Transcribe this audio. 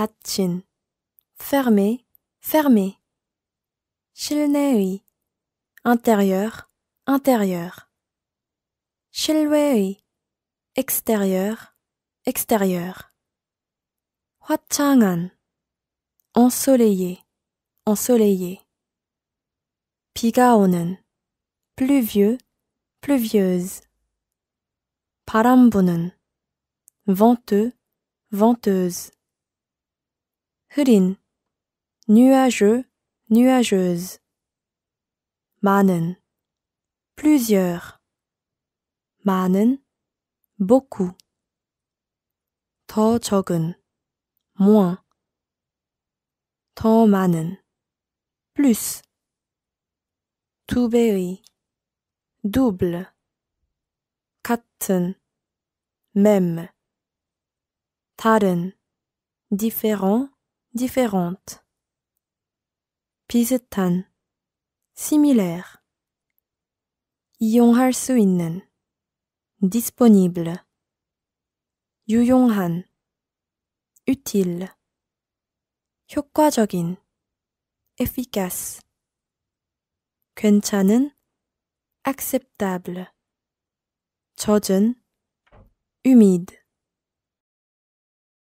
닫힌, fermé, fermé. 실내의, intérieur, intérieur. 실외의, extérieur, extérieur. 화창한, ensoleillé, ensoleillé. 비가 pluvieux, pluvieuse. 바람 venteux, venteuse. 흐린, nuageux, nuageuse. manen, plusieurs. manen, beaucoup. 더 적은, moins. manen, plus. tuberi, double. katten, même. taren, différent, différente. 비슷한, similaire. 이용할 수 있는, disponible. 유용한, utile. 효과적인, efficace. 괜찮은, acceptable. 젖은, humide.